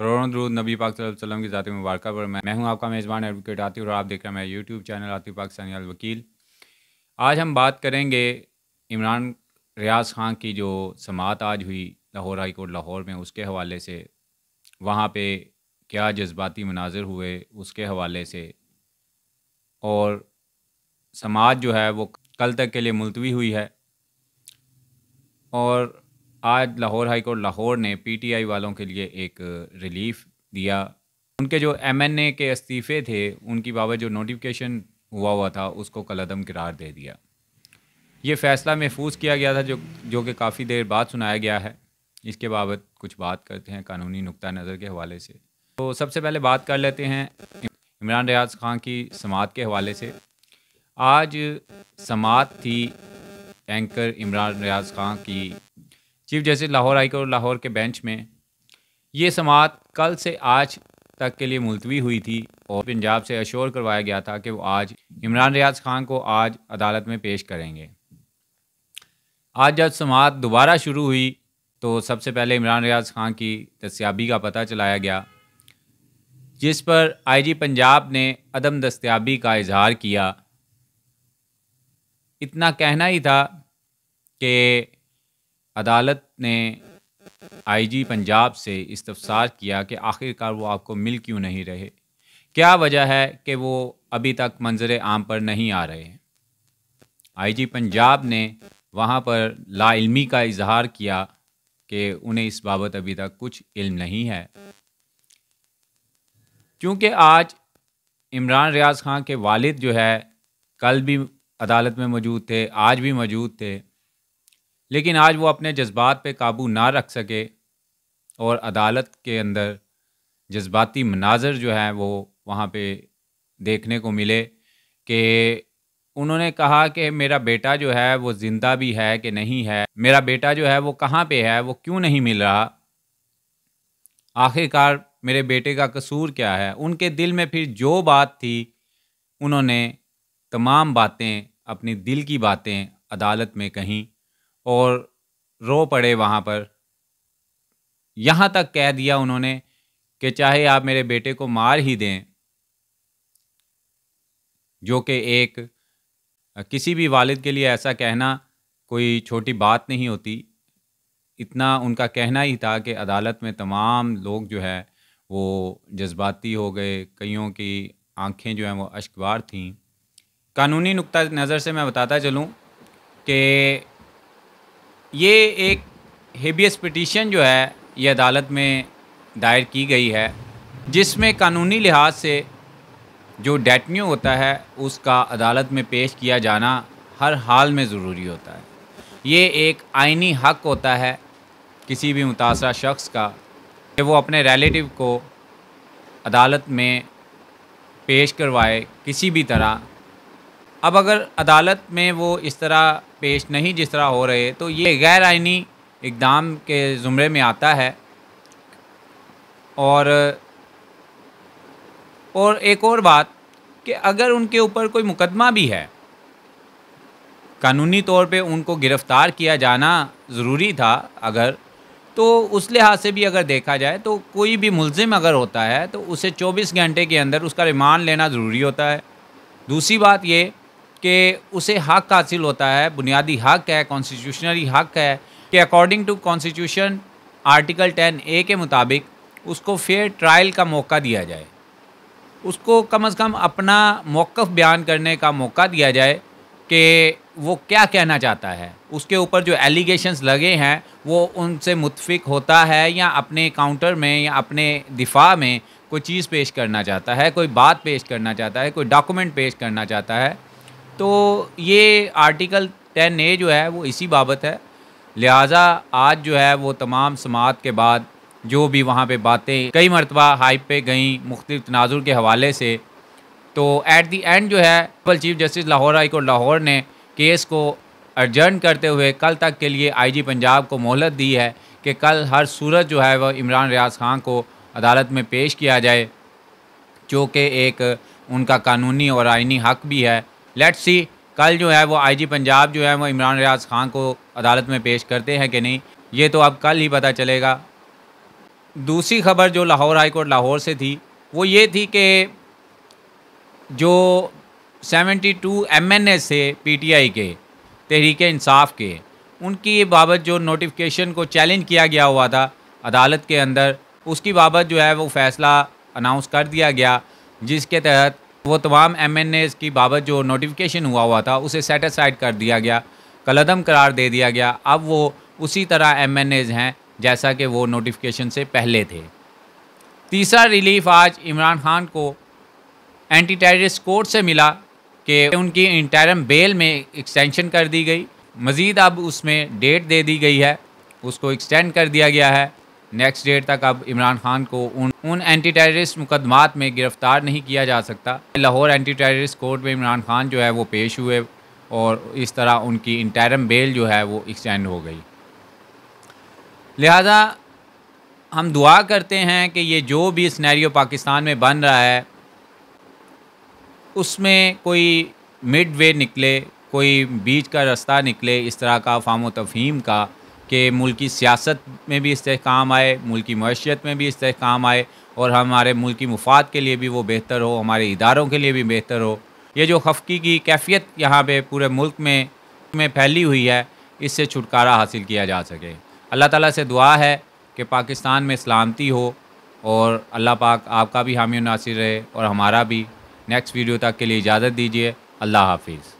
करोड़ों दूर नबी पाक वसल्लम की ज़ाती मुबारक पर मैं मैं हूँ आपका मेज़बान एडवोकेट आती और आप देख रहे हैं मैं यूट्यूब चैनल आती पाकिस्तानी वकील आज हम बात करेंगे इमरान रियाज खान की जो समात आज हुई लाहौर हाई कोर्ट लाहौर में उसके हवाले से वहाँ पर क्या जज्बाती मनाजिर हुए उसके हवाले से और समाज जो है वो कल तक के लिए मुलतवी हुई है और आज लाहौर हाई कोर्ट लाहौर ने पीटीआई वालों के लिए एक रिलीफ दिया उनके जो एमएनए के इस्तीफे थे उनकी बाबत जो नोटिफिकेशन हुआ हुआ था उसको कलदम करार दे दिया ये फैसला महफूज किया गया था जो जो कि काफ़ी देर बाद सुनाया गया है इसके बाबत कुछ बात करते हैं कानूनी नुकता नज़र के हवाले से तो सबसे पहले बात कर लेते हैं इमरान रियाज खान की समात के हवाले से आज समात थी एंकर इमरान रियाज खान की chief justice Lahore high court Lahore के बेंच में ये समात कल से आज तक के लिए मुलतवी हुई थी और पंजाब से अशोर करवाया गया था कि वो आज इमरान रियाज खान को आज अदालत में पेश करेंगे आज जब समात दोबारा शुरू हुई तो सबसे पहले इमरान रियाज खान की दस्याबी का पता चलाया गया जिस पर आईजी पंजाब ने अदम दस्याबी का इजहार किया इतना कहना ही था कि अदालत ने आईजी पंजाब से इस्तफसार किया कि आखिरकार वो आपको मिल क्यों नहीं रहे क्या वजह है कि वो अभी तक मंजर आम पर नहीं आ रहे आई आईजी पंजाब ने वहाँ पर लाइल्मी का इजहार किया कि उन्हें इस बाबत अभी तक कुछ इल्म नहीं है क्योंकि आज इमरान रियाज खान के वालिद जो है कल भी अदालत में मौजूद थे आज भी मौजूद थे लेकिन आज वो अपने जज्बात पे काबू ना रख सके और अदालत के अंदर जज्बाती मनाजर जो हैं वो वहाँ पे देखने को मिले कि उन्होंने कहा कि मेरा बेटा जो है वो ज़िंदा भी है कि नहीं है मेरा बेटा जो है वो कहाँ पे है वो क्यों नहीं मिल रहा आखिरकार मेरे बेटे का कसूर क्या है उनके दिल में फिर जो बात थी उन्होंने तमाम बातें अपनी दिल की बातें अदालत में कहीं और रो पड़े वहाँ पर यहाँ तक कह दिया उन्होंने कि चाहे आप मेरे बेटे को मार ही दें जो कि एक किसी भी वालिद के लिए ऐसा कहना कोई छोटी बात नहीं होती इतना उनका कहना ही था कि अदालत में तमाम लोग जो है वो जज्बाती हो गए कईयों की आंखें जो हैं वो अशकवार थीं कानूनी नुक्ता नज़र से मैं बताता चलूँ कि ये एक हेबियस पिटीशन जो है ये अदालत में दायर की गई है जिसमें कानूनी लिहाज से जो डेटन्यू होता है उसका अदालत में पेश किया जाना हर हाल में ज़रूरी होता है ये एक आइनी हक होता है किसी भी मुतासर शख्स का कि वो अपने रेलेटिव को अदालत में पेश करवाए किसी भी तरह अब अगर अदालत में वो इस तरह पेश नहीं जिस तरह हो रहे तो ये गैर आइनी इकदाम के ज़ुमरे में आता है और और एक और बात कि अगर उनके ऊपर कोई मुकदमा भी है कानूनी तौर पे उनको गिरफ़्तार किया जाना ज़रूरी था अगर तो उस लिहाज से भी अगर देखा जाए तो कोई भी मुलजिम अगर होता है तो उसे 24 घंटे के अंदर उसका रिमांड लेना ज़रूरी होता है दूसरी बात ये कि उसे हक हासिल होता है बुनियादी हक है कॉन्स्टिट्यूशनरी हक है कि according to constitution article ten A के मुताबिक उसको फेयर ट्रायल का मौका दिया जाए उसको कम अज़ कम अपना मौक़ बयान करने का मौका दिया जाए कि वो क्या कहना चाहता है उसके ऊपर जो एलिगेशंस लगे हैं वो उनसे मुतफिक होता है या अपने काउंटर में या अपने दिफा में कोई चीज़ पेश करना चाहता है कोई बात पेश करना चाहता है कोई डॉक्यूमेंट पेश करना चाहता है तो ये आर्टिकल टेन ए जो है वो इसी बाबत है लिहाजा आज जो है वो तमाम समात के बाद जो भी वहाँ पे बातें कई मरतबा हाइप पे गई मुख्त तनाजुर के हवाले से तो एट दी एंड जो है chief justice Lahore high court Lahore ने केस को अर्जेंट करते हुए कल तक के लिए आईजी पंजाब को मोहलत दी है कि कल हर सूरत जो है वह इमरान रियाज खान को अदालत में पेश किया जाए जो कि एक उनका कानूनी और आइनी हक भी है लेट्स सी कल जो है वो आईजी पंजाब जो है वो इमरान रियाज खान को अदालत में पेश करते हैं कि नहीं ये तो अब कल ही पता चलेगा दूसरी खबर जो लाहौर हाई कोर्ट लाहौर से थी वो ये थी कि जो 72 एमएनए से पीटीआई के तहरीक इंसाफ के उनकी बाबत जो नोटिफिकेशन को चैलेंज किया गया हुआ था अदालत के अंदर उसकी बाबत जो है वो फ़ैसला अनाउंस कर दिया गया जिसके तहत वो तमाम एम एन एज़ की बाबत जो नोटिफिकेशन हुआ हुआ था उसे सेटिसाइड कर दिया गया कलदम करार दे दिया गया अब वो उसी तरह एम एन एज़ हैं जैसा कि वो नोटिफिकेशन से पहले थे तीसरा रिलीफ आज इमरान खान को एंटी टेररिस्ट कोर्ट से मिला कि उनकी इंटरम बेल में एक्सटेंशन कर दी गई मज़ीद अब उसमें डेट दे दी गई है उसको एक्सटेंड कर दिया गया है नेक्स्ट डेट तक अब इमरान खान को उन उन एंटी टेररिस्ट मुकदमात में गिरफ्तार नहीं किया जा सकता लाहौर एंटी टेररिस्ट कोर्ट में इमरान खान जो है वो पेश हुए और इस तरह उनकी इंटरम बेल जो है वो एक्सटेंड हो गई लिहाजा हम दुआ करते हैं कि ये जो भी स्नैरियो पाकिस्तान में बन रहा है उसमें कोई मिड वे निकले कोई बीच का रास्ता निकले इस तरह का फाम तफहीम का कि मुल्क की सियासत में भी इसकाम आए मुल्क की मैशियत में भी इसकाम आए और हमारे मुल्क की मुफाद के लिए भी वो बेहतर हो हमारे इदारों के लिए भी बेहतर हो ये जो खफकी की कैफियत यहाँ पे पूरे मुल्क में में फैली हुई है इससे छुटकारा हासिल किया जा सके अल्लाह ताला से दुआ है कि पाकिस्तान में सलामती हो और अल्लाह पाक आपका भी हामी नासिर रहे और हमारा भी नेक्स्ट वीडियो तक के लिए इजाज़त दीजिए अल्लाह हाफिज़